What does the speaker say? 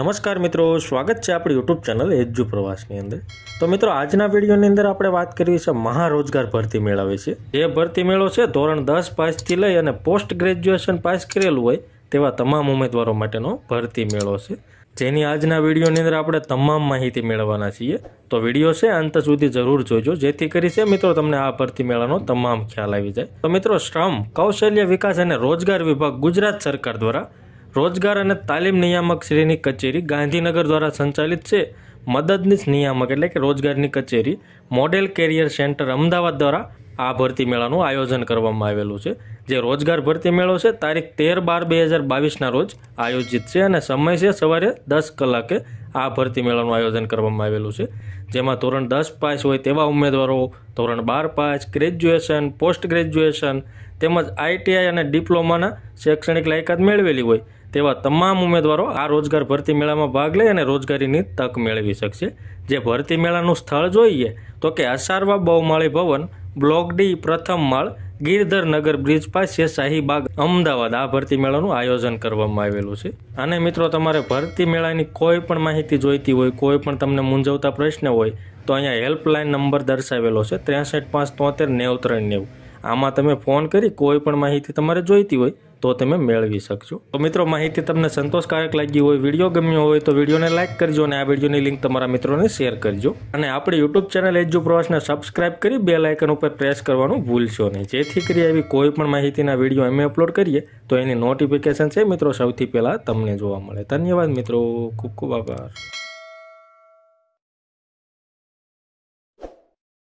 નમસ્કાર મિત્રો સ્વાગત છે આપણી યુટ્યુબ ચેનલ એજ્યુ પ્રવાસની અંદર તો મિત્રો આજના વિડીયોની અંદર આપણે વાત કરવી છે મહારોજગાર ભરતી મેળા વિશે જે ભરતી મેળો છે ધોરણ દસ પાસથી લઈ અને પોસ્ટ ગ્રેજ્યુએશન પાસ કરેલું હોય તેવા તમામ ઉમેદવારો માટેનો ભરતી મેળો છે જેની આજના વિડીયોની અંદર આપણે તમામ માહિતી મેળવવાના છીએ તો વિડીયો છે અંત સુધી જરૂર જોજો જેથી કરી છે મિત્રો તમને આ ભરતી મેળાનો તમામ ખ્યાલ આવી જાય તો મિત્રો શ્રમ કૌશલ્ય વિકાસ અને રોજગાર વિભાગ ગુજરાત સરકાર દ્વારા રોજગાર અને તાલીમ નિયામક શ્રીની કચેરી ગાંધીનગર દ્વારા સંચાલિત છે મદદનીશ નિયામક એટલે કે રોજગારની કચેરી મોડેલ કેરિયર સેન્ટર અમદાવાદ દ્વારા આ ભરતી મેળાનું આયોજન કરવામાં આવેલું છે જે રોજગાર ભરતી મેળો છે તારીખ તેર બાર બે હજાર બાવીસના રોજ આયોજિત છે અને સમય છે સવારે દસ કલાકે આ ભરતી મેળાનું આયોજન કરવામાં આવેલું છે જેમાં ધોરણ દસ પાસ હોય તેવા ઉમેદવારો ધોરણ બાર પાસ ગ્રેજ્યુએશન પોસ્ટ ગ્રેજ્યુએશન તેમજ આઈટીઆઈ અને ડિપ્લોમાના શૈક્ષણિક લાયકાત મેળવેલી હોય તેવા તમામ ઉમેદવારો આ રોજગાર ભરતી મેળામાં ભાગ લઈ અને રોજગારીની તક મેળવી શકશે જે ભરતી મેળાનું સ્થળ જોઈએ તો કે અસારવા બહુમાળી ભવન બ્લોક ડી પ્રથમ માળ ગીરધર બ્રિજ પાસે શાહીબાગ અમદાવાદ આ ભરતી મેળાનું આયોજન કરવામાં આવેલું છે અને મિત્રો તમારે ભરતી મેળાની કોઈ પણ માહિતી જોઈતી હોય કોઈ પણ તમને મૂંઝવતા પ્રશ્ન હોય તો અહીંયા હેલ્પલાઇન નંબર દર્શાવેલો છે ત્રેસઠ પાંચ તોતેર નેવું ત્રણ નેવું આમાં તમે ફોન કરી કોઈ પણ માહિતી તમારે જોઈતી હોય તો તમે મેળવી શકશો તો મિત્રો માહિતી તમને સંતોષકારક લાગી હોય વિડીયો ગમ્યો હોય તો વિડીયોને લાઇક કરજો અને આ વિડીયોની લિંક તમારા મિત્રોને શેર કરજો અને આપણી યુટ્યુબ ચેનલ એજ્યુ પ્રવાસને સબસ્ક્રાઇબ કરી બે લાઇકન ઉપર પ્રેસ કરવાનું ભૂલશો નહીં જેથી કરી આવી કોઈ પણ માહિતીના વિડીયો અમે અપલોડ કરીએ તો એની નોટિફિકેશન છે મિત્રો સૌથી પહેલાં તમને જોવા મળે ધન્યવાદ મિત્રો ખૂબ ખૂબ આભાર